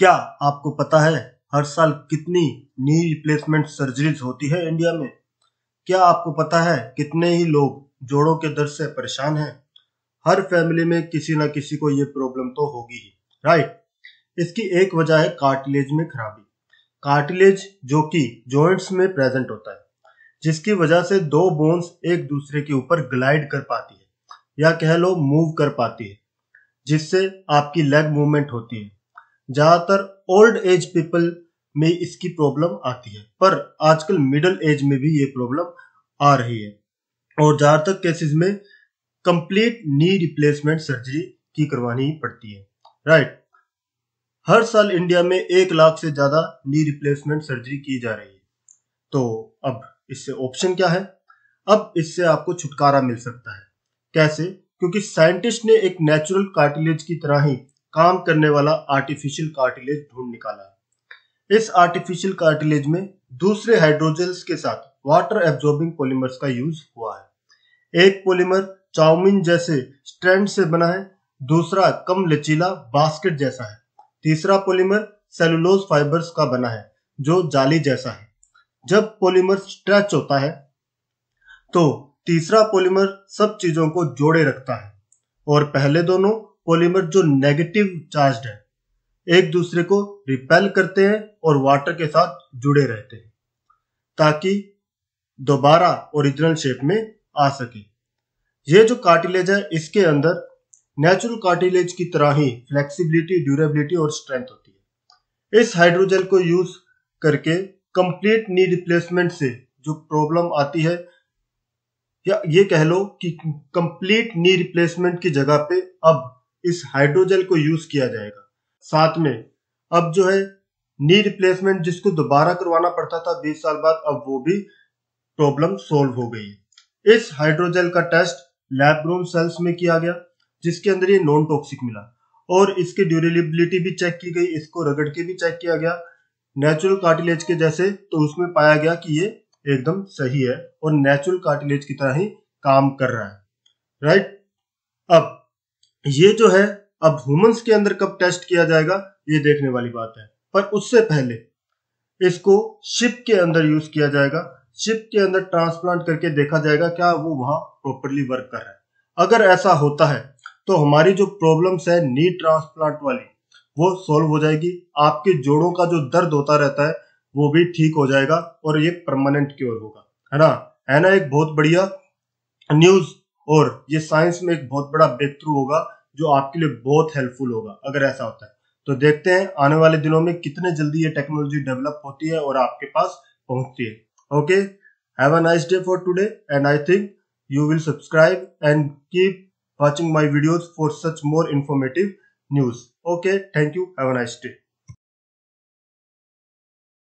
क्या आपको पता है हर साल कितनी नी रिप्लेसमेंट सर्जरीज होती है इंडिया में क्या आपको पता है कितने ही लोग जोड़ों के दर्द से परेशान हैं हर फैमिली में किसी ना किसी को ये प्रॉब्लम तो होगी ही राइट इसकी एक वजह है कार्टिलेज में खराबी कार्टिलेज जो कि जॉइंट्स में प्रेजेंट होता है जिसकी वजह से दो बोन्स एक दूसरे के ऊपर ग्लाइड कर पाती है या कह लो मूव कर पाती है जिससे आपकी लेग मूवमेंट होती है ज़्यादातर ओल्ड एज पीपल में इसकी प्रॉब्लम आती है पर आजकल मिडिल एज में भी ये प्रॉब्लम आ रही है और ज़्यादातर केसेस में कंप्लीट नी रिप्लेसमेंट सर्जरी की करवानी ही पड़ती है राइट हर साल इंडिया में एक लाख से ज़्यादा नी रिप्लेसमेंट सर्जरी की जा रही है तो अब इससे ऑप्शन क्या है अब इससे आपको छुटकारा मिल सकता है कैसे क्योंकि साइंटिस्ट ने एक नेचुरल कार्टिलेज की तरह ही काम करने वाला आर्टिफिशियल कार्टिलेज ढूंढ निकाला इस आर्टिफिशियल कार्टिलेज में दूसरे हाइड्रोजेल्स के साथ वाटर एब्जॉर्बिंग पॉलीमर्स का यूज हुआ है एक पॉलीमर चाउमिन जैसे स्ट्रैंड से बना है दूसरा कम लचीला बास्केट जैसा है तीसरा पॉलीमर सेलुलोज फाइबर्स का बना है जो जाली जैसा है जब पॉलीमर स्ट्रेच होता है तो तीसरा पॉलीमर सब चीजों को जोड़े रखता है और पहले दोनों पॉलीमर जो नेगेटिव चार्ज है एक दूसरे को रिपेल करते हैं और वाटर के साथ जुड़े रहते हैं ताकि दोबारा ओरिजिनल शेप में आ सके ये जो कार्टिलेज है इसके अंदर नेचुरल कार्टिलेज की तरह ही फ्लेक्सिबिलिटी ड्यूरेबिलिटी और स्ट्रेंथ होती है इस हाइड्रोजेल को यूज करके कंप्लीट नी रिप्लेसमेंट से जो प्रॉब्लम आती है या ये कह लो कि कंप्लीट नी रिप्लेसमेंट की जगह पे अब इस हाइड्रोजेल को यूज किया जाएगा साथ में अब जो है नी रिप्लेसमेंट जिसको दोबारा करवाना पड़ता था 20 साल बाद अब वो भी प्रॉब्लम सोल्व हो गई इस हाइड्रोजेल का टेस्ट लैब सेल्स में किया गया जिसके अंदर ये नॉन टॉक्सिक मिला और इसकी ड्यूरेबिलिटी भी चेक की गई इसको रगड़ के भी चेक किया गया नेचुरल कार्टिलेज के जैसे तो उसमें पाया गया कि ये एकदम सही है और नेचुरल कार्टिलेज की तरह ही काम कर रहा है राइट अब ये जो है अब ह्यूमंस के अंदर कब टेस्ट किया जाएगा ये देखने वाली बात है पर उससे पहले इसको शिप के अंदर यूज किया जाएगा शिप के अंदर ट्रांसप्लांट करके देखा जाएगा क्या वो वहां प्रॉपरली वर्क कर रहा है अगर ऐसा होता है तो हमारी जो प्रॉब्लम्स है नी ट्रांसप्लांट वाली वो सॉल्व हो जाएगी आपके जोड़ों का जो दर्द होता रहता है वो भी ठीक हो जाएगा और ये परमानेंट क्योर होगा है ना है ना एक बहुत बढ़िया न्यूज और ये साइंस में एक बहुत बड़ा ब्रेक थ्रू होगा जो आपके लिए बहुत हेल्पफुल होगा अगर ऐसा होता है तो देखते हैं आने वाले दिनों में कितने जल्दी ये टेक्नोलॉजी डेवलप होती है और आपके पास पहुंचती है okay have a nice day for today and I think you will subscribe and keep watching my videos for such more informative news okay thank you have a nice day